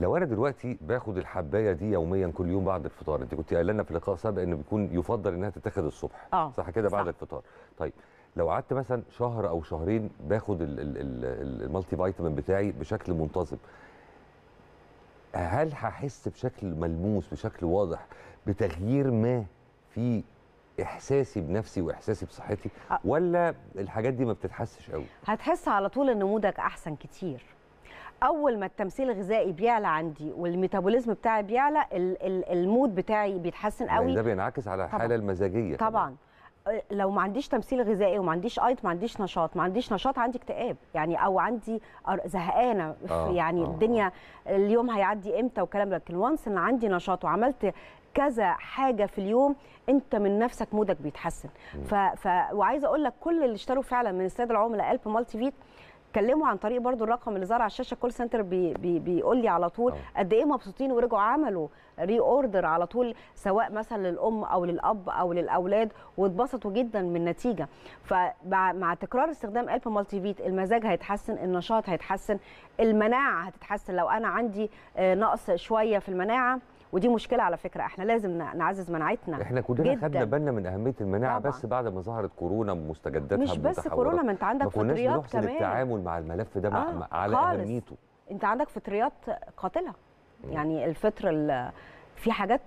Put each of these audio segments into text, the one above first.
لو انا دلوقتي باخد الحبايه دي يوميا كل يوم بعد الفطار انت كنت قايله لنا في لقاء سابق ان بيكون يفضل انها تتاخد الصبح آه. صح كده بعد صح. الفطار طيب لو قعدت مثلا شهر او شهرين باخد المالتي فيتامين بتاعي بشكل منتظم هل هحس بشكل ملموس بشكل واضح بتغيير ما في احساسي بنفسي واحساسي بصحتي آه. ولا الحاجات دي ما بتتحسش قوي هتحس على طول ان مودك احسن كتير اول ما التمثيل الغذائي بيعلى عندي والميتابوليزم بتاعي بيعلى المود بتاعي بيتحسن يعني قوي ده بينعكس على الحاله المزاجيه طبعا, طبعاً. لو ما عنديش تمثيل غذائي وما عنديش ايت ما عنديش نشاط ما عنديش نشاط عندي اكتئاب يعني او عندي زهقانه آه يعني آه،, آه الدنيا اليوم هيعدي امتى والكلام ده لكن وانس ان عندي نشاط وعملت كذا حاجه في اليوم انت من نفسك مودك بيتحسن ف... ف... وعايزه اقول لك كل اللي اشتروا فعلا من السيد العملاء الب مالتي فيت كلموا عن طريق برضو الرقم اللي ظهر على الشاشه كل سنتر بي بي بيقول لي على طول اه. قد ايه مبسوطين ورجعوا عملوا ري اوردر على طول سواء مثلا للام او للاب او للاولاد واتبسطوا جدا من النتيجه فمع تكرار استخدام الب مالتي فيت المزاج هيتحسن النشاط هيتحسن المناعه هتتحسن لو انا عندي آه، نقص شويه في المناعه ودي مشكله على فكره احنا لازم نعزز مناعتنا احنا كلنا خدنا بالنا من اهميه المناعه طبعا. بس بعد ما ظهرت كورونا ومستجداتها مش بس كورونا ما انت عندك فطريات كمان التعامل مع الملف ده آه على خالص. اهميته انت عندك فطريات قاتله يعني الفطر في حاجات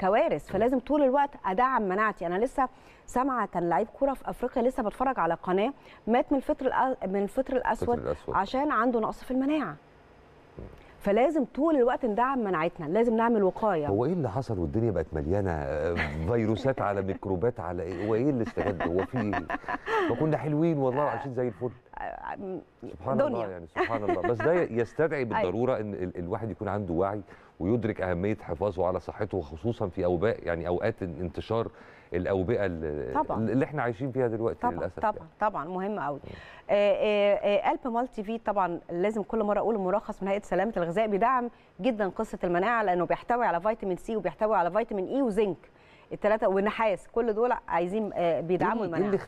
كوارث فلازم طول الوقت ادعم مناعتي انا لسه سامعه كان لعيب كوره في افريقيا لسه بتفرج على قناه مات من الفطر من الفطر الاسود, الفطر الأسود. عشان عنده نقص في المناعه فلازم طول الوقت ندعم مناعتنا لازم نعمل وقايه هو ايه اللي حصل والدنيا بقت مليانه آه، فيروسات على ميكروبات على ايه هو ايه اللي استجد هو في إيه؟ ما كنا حلوين والله آه. عايشين زي الفل آه، سبحان دنيا. الله يعني سبحان الله بس ده يستدعي أيوة. بالضروره ان الواحد يكون عنده وعي ويدرك اهميه حفاظه على صحته خصوصا في اوباء يعني اوقات انتشار الاوبئه اللي, طبعًا. اللي احنا عايشين فيها دلوقتي طبعًا للاسف طبعا يعني. طبعا مهم قوي قلب آه، آه، آه، مالتي في طبعا لازم كل مره اقول المرخص من هيئه سلامه الغذاء بيدعم جدا قصه المناعه لانه بيحتوي على فيتامين سي وبيحتوي على فيتامين اي وزنك الثلاثه ونحاس كل دول عايزين بيدعموا إيه المناعه